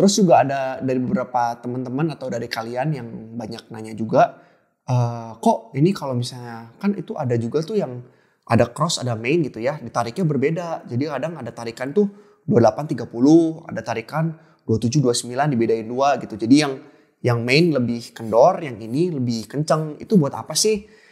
Terus juga ada dari beberapa teman-teman atau dari kalian yang banyak nanya juga, e, kok ini kalau misalnya kan itu ada juga tuh yang ada cross, ada main gitu ya, ditariknya berbeda. Jadi kadang ada tarikan tuh 2830, ada tarikan 2729 dibedain dua gitu. Jadi yang yang main lebih kendor, yang ini lebih kenceng. Itu buat apa sih?